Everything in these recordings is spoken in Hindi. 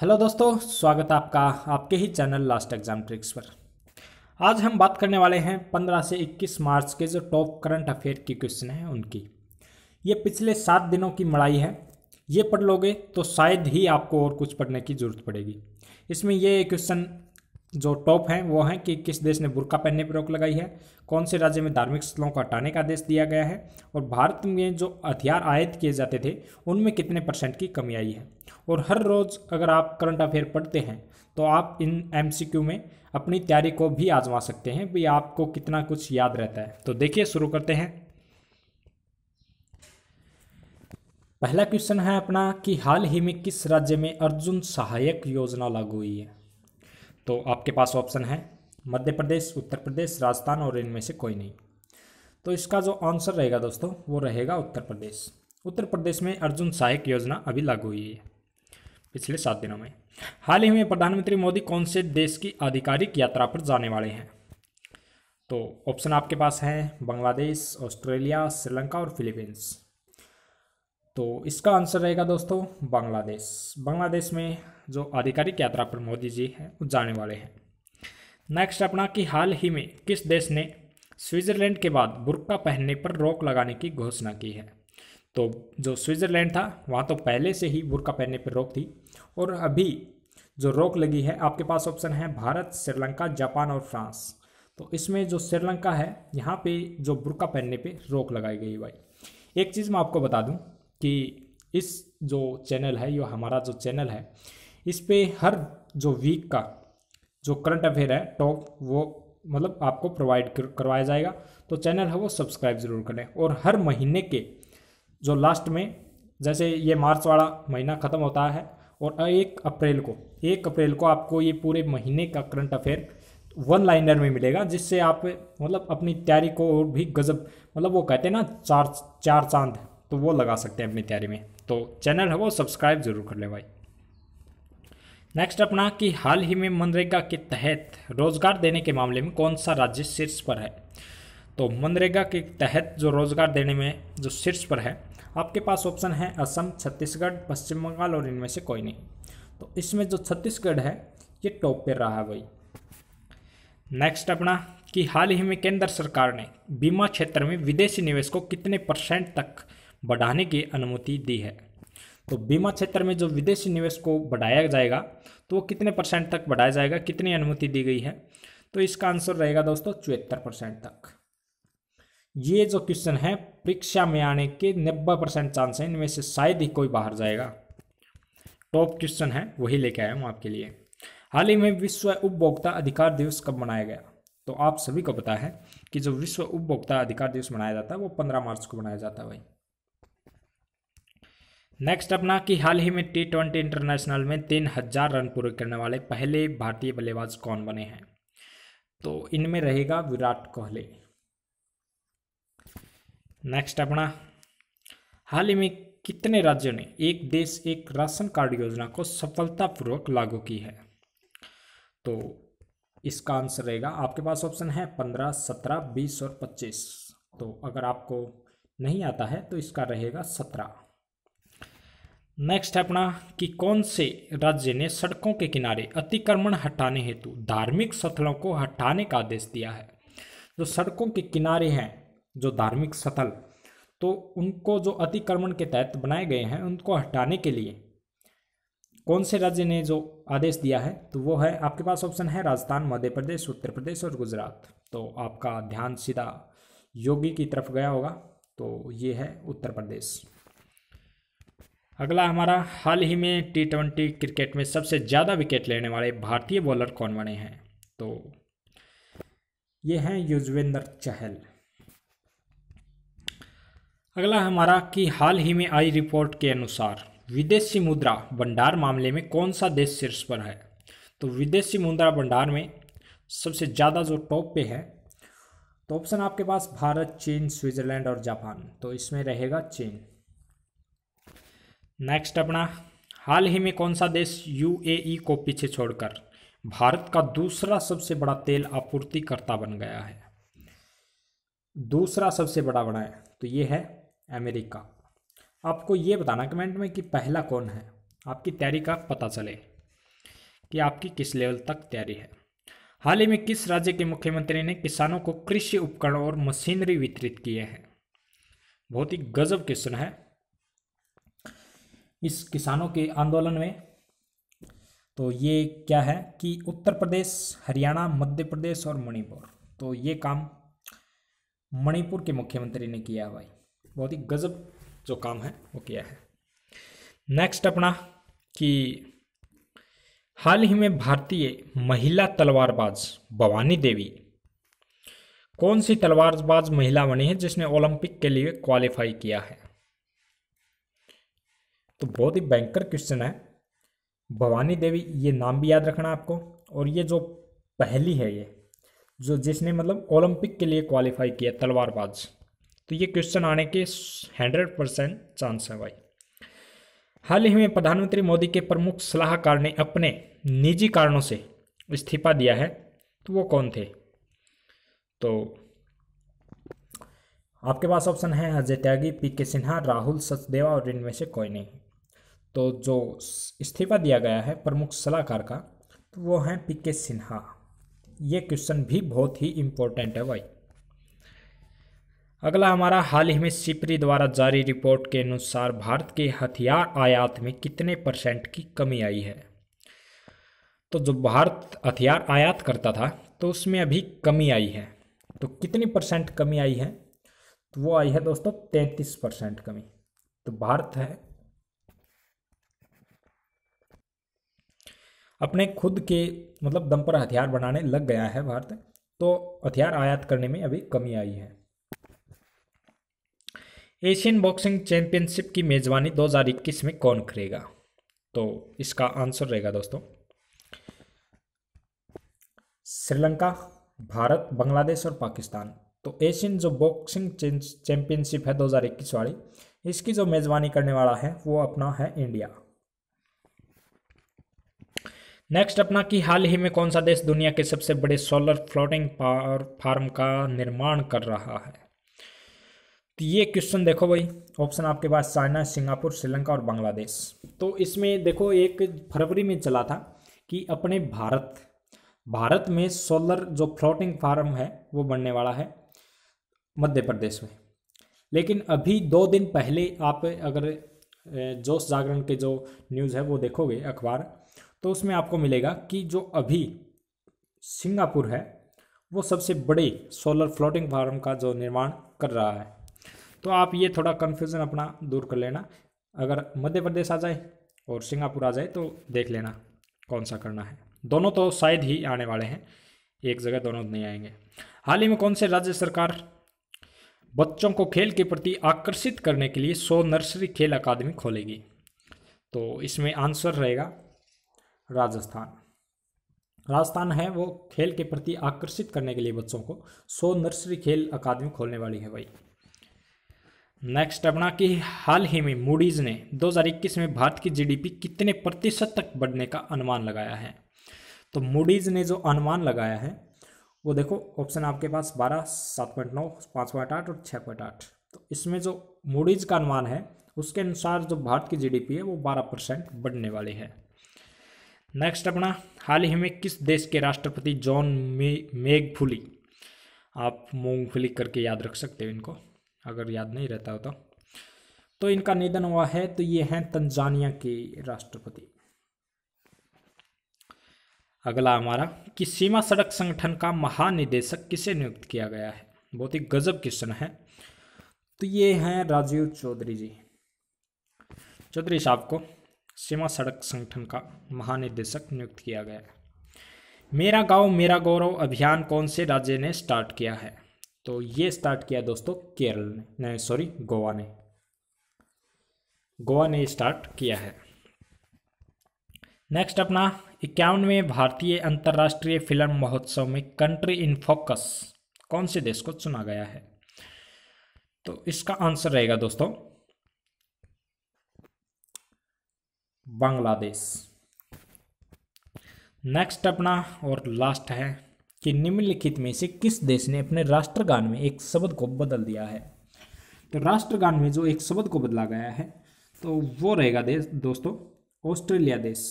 हेलो दोस्तों स्वागत है आपका आपके ही चैनल लास्ट एग्जाम ट्रिक्स पर आज हम बात करने वाले हैं 15 से 21 मार्च के जो टॉप करंट अफेयर की क्वेश्चन हैं उनकी ये पिछले सात दिनों की मड़ाई है ये पढ़ लोगे तो शायद ही आपको और कुछ पढ़ने की ज़रूरत पड़ेगी इसमें ये क्वेश्चन जो टॉप हैं वो हैं कि किस देश ने बुरका पहनने पर रोक लगाई है कौन से राज्य में धार्मिक स्थलों को हटाने का आदेश दिया गया है और भारत में जो हथियार आयत किए जाते थे उनमें कितने परसेंट की कमी आई है और हर रोज़ अगर आप करंट अफेयर पढ़ते हैं तो आप इन एम में अपनी तैयारी को भी आजमा सकते हैं भी आपको कितना कुछ याद रहता है तो देखिए शुरू करते हैं पहला क्वेश्चन है अपना कि हाल ही में किस राज्य में अर्जुन सहायक योजना लागू हुई है तो आपके पास ऑप्शन है मध्य प्रदेश उत्तर प्रदेश राजस्थान और इनमें से कोई नहीं तो इसका जो आंसर रहेगा दोस्तों वो रहेगा उत्तर प्रदेश उत्तर प्रदेश में अर्जुन सहायक योजना अभी लागू हुई है पिछले सात दिनों में हाल ही में प्रधानमंत्री मोदी कौन से देश की आधिकारिक यात्रा पर जाने वाले हैं तो ऑप्शन आपके पास हैं बांग्लादेश ऑस्ट्रेलिया श्रीलंका और फिलीपींस तो इसका आंसर रहेगा दोस्तों बांग्लादेश बांग्लादेश में जो आधिकारिक यात्रा पर मोदी जी हैं वो जाने वाले हैं नेक्स्ट अपना कि हाल ही में किस देश ने स्विट्ज़रलैंड के बाद बुरका पहनने पर रोक लगाने की घोषणा की है तो जो स्विट्ज़रलैंड था वहाँ तो पहले से ही बुरका पहनने पर रोक थी और अभी जो रोक लगी है आपके पास ऑप्शन है भारत श्रीलंका जापान और फ्रांस तो इसमें जो श्रीलंका है यहाँ पे जो बुरका पहनने पे रोक लगाई गई भाई एक चीज़ मैं आपको बता दूँ कि इस जो चैनल है ये हमारा जो चैनल है इस पर हर जो वीक का जो करंट अफेयर है टॉप वो मतलब आपको प्रोवाइड करवाया जाएगा तो चैनल है वो सब्सक्राइब ज़रूर करें और हर महीने के जो लास्ट में जैसे ये मार्च वाला महीना ख़त्म होता है और एक अप्रैल को एक अप्रैल को आपको ये पूरे महीने का करंट अफेयर वन लाइनर में मिलेगा जिससे आप मतलब अपनी तैयारी को और भी गजब मतलब वो कहते हैं ना चार चार चांद तो वो लगा सकते हैं अपनी तैयारी में तो चैनल है वो सब्सक्राइब जरूर कर ले भाई नेक्स्ट अपना कि हाल ही में मनरेगा के तहत रोजगार देने के मामले में कौन सा राज्य शीर्ष पर है तो मनरेगा के तहत जो रोजगार देने में जो शीर्ष पर है आपके पास ऑप्शन है असम छत्तीसगढ़ पश्चिम बंगाल और इनमें से कोई नहीं तो इसमें जो छत्तीसगढ़ है ये टॉप पर रहा है भाई नेक्स्ट अपना कि हाल ही में केंद्र सरकार ने बीमा क्षेत्र में विदेशी निवेश को कितने परसेंट तक बढ़ाने की अनुमति दी है तो बीमा क्षेत्र में जो विदेशी निवेश को बढ़ाया जाएगा तो वो कितने परसेंट तक बढ़ाया जाएगा कितनी अनुमति दी गई है तो इसका आंसर रहेगा दोस्तों चौहत्तर परसेंट तक ये जो क्वेश्चन है परीक्षा में आने के नब्बे परसेंट चांस है इनमें से शायद ही कोई बाहर जाएगा टॉप क्वेश्चन है वही लेके आया हूँ आपके लिए हाल ही में विश्व उपभोक्ता अधिकार दिवस कब मनाया गया तो आप सभी को पता है कि जो विश्व उपभोक्ता अधिकार दिवस मनाया जाता है वो पंद्रह मार्च को मनाया जाता है भाई नेक्स्ट अपना कि हाल ही में टी ट्वेंटी इंटरनेशनल में तीन हजार रन पूरे करने वाले पहले भारतीय बल्लेबाज कौन बने हैं तो इनमें रहेगा विराट कोहली नेक्स्ट अपना हाल ही में कितने राज्यों ने एक देश एक राशन कार्ड योजना को सफलतापूर्वक लागू की है तो इसका आंसर रहेगा आपके पास ऑप्शन है पंद्रह सत्रह बीस और पच्चीस तो अगर आपको नहीं आता है तो इसका रहेगा सत्रह नेक्स्ट है अपना कि कौन से राज्य ने सड़कों के किनारे अतिक्रमण हटाने हेतु धार्मिक स्थलों को हटाने का आदेश दिया है जो सड़कों के किनारे हैं जो धार्मिक स्थल तो उनको जो अतिक्रमण के तहत बनाए गए हैं उनको हटाने के लिए कौन से राज्य ने जो आदेश दिया है तो वो है आपके पास ऑप्शन है राजस्थान मध्य प्रदेश उत्तर प्रदेश और गुजरात तो आपका ध्यान सीधा योगी की तरफ गया होगा तो ये है उत्तर प्रदेश अगला हमारा हाल ही में टी ट्वेंटी क्रिकेट में सबसे ज़्यादा विकेट लेने वाले भारतीय बॉलर कौन बने हैं तो ये हैं युजवेंद्र चहल अगला हमारा कि हाल ही में आई रिपोर्ट के अनुसार विदेशी मुद्रा भंडार मामले में कौन सा देश शीर्ष पर है तो विदेशी मुद्रा भंडार में सबसे ज़्यादा जो टॉप पे है तो ऑप्शन आपके पास भारत चीन स्विट्ज़रलैंड और जापान तो इसमें रहेगा चीन नेक्स्ट अपना हाल ही में कौन सा देश यूएई e को पीछे छोड़कर भारत का दूसरा सबसे बड़ा तेल आपूर्तिकर्ता बन गया है दूसरा सबसे बड़ा बना है तो ये है अमेरिका आपको ये बताना कमेंट में कि पहला कौन है आपकी तैयारी का पता चले कि आपकी किस लेवल तक तैयारी है हाल ही में किस राज्य के मुख्यमंत्री ने किसानों को कृषि उपकरण और मशीनरी वितरित किए हैं बहुत ही गजब क्वेश्चन है इस किसानों के आंदोलन में तो ये क्या है कि उत्तर प्रदेश हरियाणा मध्य प्रदेश और मणिपुर तो ये काम मणिपुर के मुख्यमंत्री ने किया है भाई बहुत ही गजब जो काम है वो किया है नेक्स्ट अपना कि हाल ही में भारतीय महिला तलवारबाज भवानी देवी कौन सी तलवारबाज महिला बनी है जिसने ओलंपिक के लिए क्वालिफाई किया है तो बहुत ही भयंकर क्वेश्चन है भवानी देवी ये नाम भी याद रखना आपको और ये जो पहली है ये जो जिसने मतलब ओलंपिक के लिए क्वालिफाई किया तलवारबाज तो ये क्वेश्चन आने के हंड्रेड परसेंट चांस है भाई हाल ही में प्रधानमंत्री मोदी के प्रमुख सलाहकार ने अपने निजी कारणों से इस्तीफा दिया है तो वो कौन थे तो आपके पास ऑप्शन है अजय त्यागी पी के सिन्हा राहुल सचदेवा और इनमें से कोई नहीं तो जो इस्तीफा दिया गया है प्रमुख सलाहकार का तो वो है पी के सिन्हा ये क्वेश्चन भी बहुत ही इम्पोर्टेंट है भाई अगला हमारा हाल ही में सिपरी द्वारा जारी रिपोर्ट के अनुसार भारत के हथियार आयात में कितने परसेंट की कमी आई है तो जो भारत हथियार आयात करता था तो उसमें अभी कमी आई है तो कितनी परसेंट कमी आई है तो वो आई है दोस्तों तैंतीस परसेंट कमी तो भारत है अपने खुद के मतलब दम पर हथियार बनाने लग गया है भारत तो हथियार आयात करने में अभी कमी आई है एशियन बॉक्सिंग चैंपियनशिप की मेज़बानी 2021 में कौन करेगा तो इसका आंसर रहेगा दोस्तों श्रीलंका भारत बांग्लादेश और पाकिस्तान तो एशियन जो बॉक्सिंग चैंपियनशिप है 2021 वाली इसकी जो मेज़बानी करने वाला है वो अपना है इंडिया नेक्स्ट अपना कि हाल ही में कौन सा देश दुनिया के सबसे बड़े सोलर फ्लोटिंग पावर फार्म का निर्माण कर रहा है तो ये क्वेश्चन देखो भाई ऑप्शन आपके पास चाइना सिंगापुर श्रीलंका और बांग्लादेश तो इसमें देखो एक फरवरी में चला था कि अपने भारत भारत में सोलर जो फ्लोटिंग फार्म है वो बनने वाला है मध्य प्रदेश में लेकिन अभी दो दिन पहले आप अगर जोश जागरण के जो न्यूज़ है वो देखोगे अखबार तो उसमें आपको मिलेगा कि जो अभी सिंगापुर है वो सबसे बड़े सोलर फ्लोटिंग फार्म का जो निर्माण कर रहा है तो आप ये थोड़ा कन्फ्यूज़न अपना दूर कर लेना अगर मध्य प्रदेश आ जाए और सिंगापुर आ जाए तो देख लेना कौन सा करना है दोनों तो शायद ही आने वाले हैं एक जगह दोनों नहीं आएंगे हाल ही में कौन से राज्य सरकार बच्चों को खेल के प्रति आकर्षित करने के लिए सो नर्सरी खेल अकादमी खोलेगी तो इसमें आंसर रहेगा राजस्थान राजस्थान है वो खेल के प्रति आकर्षित करने के लिए बच्चों को सो नर्सरी खेल अकादमी खोलने वाली है भाई नेक्स्ट अपना कि हाल ही में मूडीज ने 2021 में भारत की जीडीपी कितने प्रतिशत तक बढ़ने का अनुमान लगाया है तो मूडीज ने जो अनुमान लगाया है वो देखो ऑप्शन आपके पास 12, 7.9, 5.8 और 6.8 तो इसमें जो मूडीज का अनुमान है उसके अनुसार जो भारत की जीडीपी है वो 12 परसेंट बढ़ने वाली है नेक्स्ट अपना हाल ही में किस देश के राष्ट्रपति जॉन मे मेघफुली आप मूंगफली करके याद रख सकते हो इनको अगर याद नहीं रहता हो तो तो इनका निधन हुआ है तो ये हैं तंजानिया के राष्ट्रपति अगला हमारा कि सीमा सड़क संगठन का महानिदेशक किसे नियुक्त किया गया है बहुत ही गजब क्वेश्चन है तो ये हैं राजीव चौधरी जी चौधरी साहब को सीमा सड़क संगठन का महानिदेशक नियुक्त किया गया मेरा गांव मेरा गौरव अभियान कौन से राज्य ने स्टार्ट किया है तो ये स्टार्ट किया दोस्तों केरल ने नहीं सॉरी गोवा ने गोवा ने स्टार्ट किया है नेक्स्ट अपना इक्यावनवे भारतीय अंतर्राष्ट्रीय फिल्म महोत्सव में कंट्री इन फोकस कौन से देश को चुना गया है तो इसका आंसर रहेगा दोस्तों बांग्लादेश नेक्स्ट अपना और लास्ट है कि निम्नलिखित में से किस देश ने अपने राष्ट्रगान में एक शब्द को बदल दिया है तो राष्ट्रगान में जो एक शब्द को बदला गया है तो वो रहेगा देश दोस्तों ऑस्ट्रेलिया देश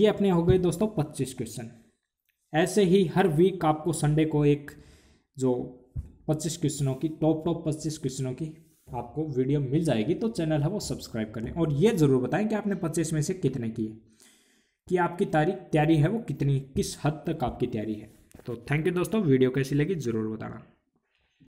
ये अपने हो गए दोस्तों पच्चीस क्वेश्चन ऐसे ही हर वीक आपको संडे को एक जो पच्चीस क्वेश्चनों की टॉप टॉप पच्चीस क्वेश्चनों की आपको वीडियो मिल जाएगी तो चैनल है वो सब्सक्राइब कर लें और ये ज़रूर बताएं कि आपने पच्चीस में से कितने किए कि आपकी तारीख तैयारी है वो कितनी किस हद तक आपकी तैयारी है तो थैंक यू दोस्तों वीडियो कैसी लगी ज़रूर बताना